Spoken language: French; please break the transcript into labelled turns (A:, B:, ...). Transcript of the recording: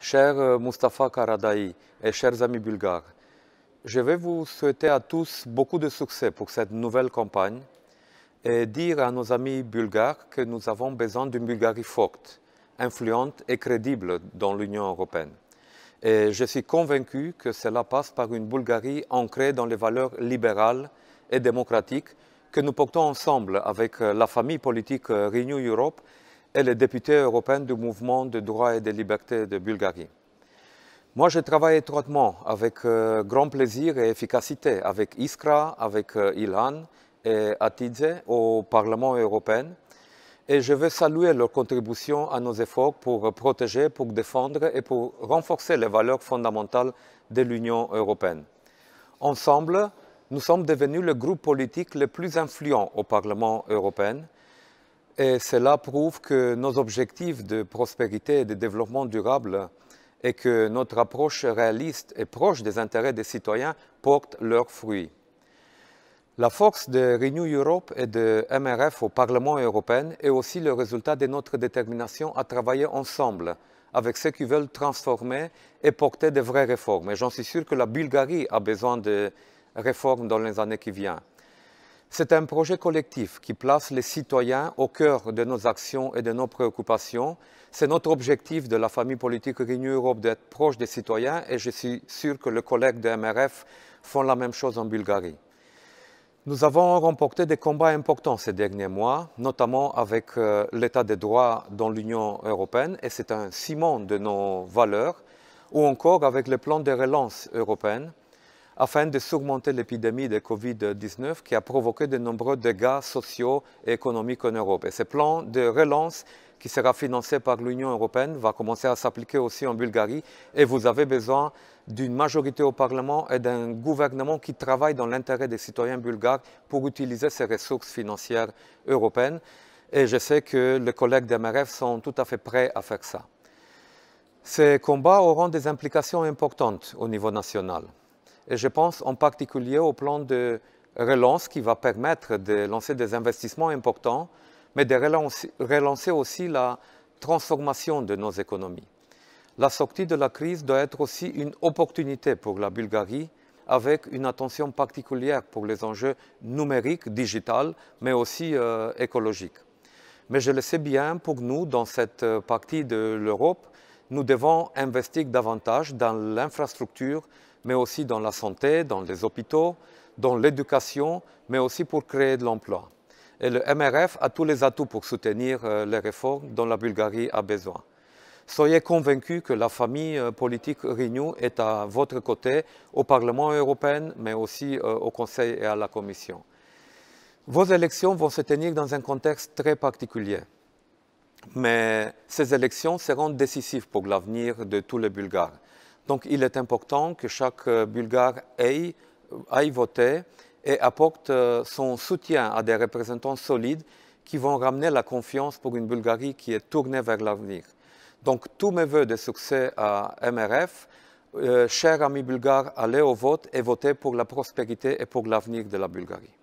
A: cher euh, Mustafa Karadaï et chers amis bulgares, je vais vous souhaiter à tous beaucoup de succès pour cette nouvelle campagne et dire à nos amis bulgares que nous avons besoin d'une Bulgarie forte, influente et crédible dans l'Union européenne. Et je suis convaincu que cela passe par une Bulgarie ancrée dans les valeurs libérales et démocratiques que nous portons ensemble avec euh, la famille politique euh, Renew Europe et les députés européens du mouvement de droits et des libertés de Bulgarie. Moi, je travaille étroitement avec euh, grand plaisir et efficacité avec Iskra, avec euh, Ilan et Atidze au Parlement européen et je veux saluer leur contribution à nos efforts pour protéger, pour défendre et pour renforcer les valeurs fondamentales de l'Union européenne. Ensemble, nous sommes devenus le groupe politique le plus influent au Parlement européen et cela prouve que nos objectifs de prospérité et de développement durable et que notre approche réaliste et proche des intérêts des citoyens portent leurs fruits. La force de Renew Europe et de MRF au Parlement européen est aussi le résultat de notre détermination à travailler ensemble avec ceux qui veulent transformer et porter de vraies réformes. Et j'en suis sûr que la Bulgarie a besoin de réformes dans les années qui viennent. C'est un projet collectif qui place les citoyens au cœur de nos actions et de nos préoccupations. C'est notre objectif de la famille politique Renew Europe d'être proche des citoyens et je suis sûr que les collègues de MRF font la même chose en Bulgarie. Nous avons remporté des combats importants ces derniers mois, notamment avec euh, l'état des droits dans l'Union européenne, et c'est un ciment de nos valeurs, ou encore avec le plan de relance européenne afin de surmonter l'épidémie de Covid-19 qui a provoqué de nombreux dégâts sociaux et économiques en Europe. Et ce plan de relance qui sera financé par l'Union européenne va commencer à s'appliquer aussi en Bulgarie et vous avez besoin d'une majorité au Parlement et d'un gouvernement qui travaille dans l'intérêt des citoyens bulgares pour utiliser ces ressources financières européennes. Et je sais que les collègues d'MRF sont tout à fait prêts à faire ça. Ces combats auront des implications importantes au niveau national. Et je pense en particulier au plan de relance qui va permettre de lancer des investissements importants, mais de relancer, aussi la transformation de nos économies. La sortie de la crise doit être aussi une opportunité pour la Bulgarie, avec une attention particulière pour les enjeux numériques, digital, mais aussi euh, écologiques. Mais je le sais bien, pour nous, dans cette euh, partie de l'Europe, nous devons investir davantage dans l'infrastructure, mais aussi dans la santé, dans les hôpitaux, dans l'éducation, mais aussi pour créer de l'emploi. Et le MRF a tous les atouts pour soutenir euh, les réformes dont la Bulgarie a besoin. Soyez convaincus que la famille euh, politique Renew est à votre côté au Parlement européen, mais aussi euh, au Conseil et à la Commission. Vos élections vont se tenir dans un contexte très particulier. Mais ces élections seront décisives pour l'avenir de tous les Bulgares. Donc il est important que chaque euh, Bulgare euh, aille, voter et apporte euh, son soutien à des représentants solides qui vont ramener la confiance pour une Bulgarie qui est tournée vers l'avenir. Donc tous mes voeux de succès à MRF. chers amis bulgares, allez au vote et votez pour la prospérité et pour l'avenir de la Bulgarie.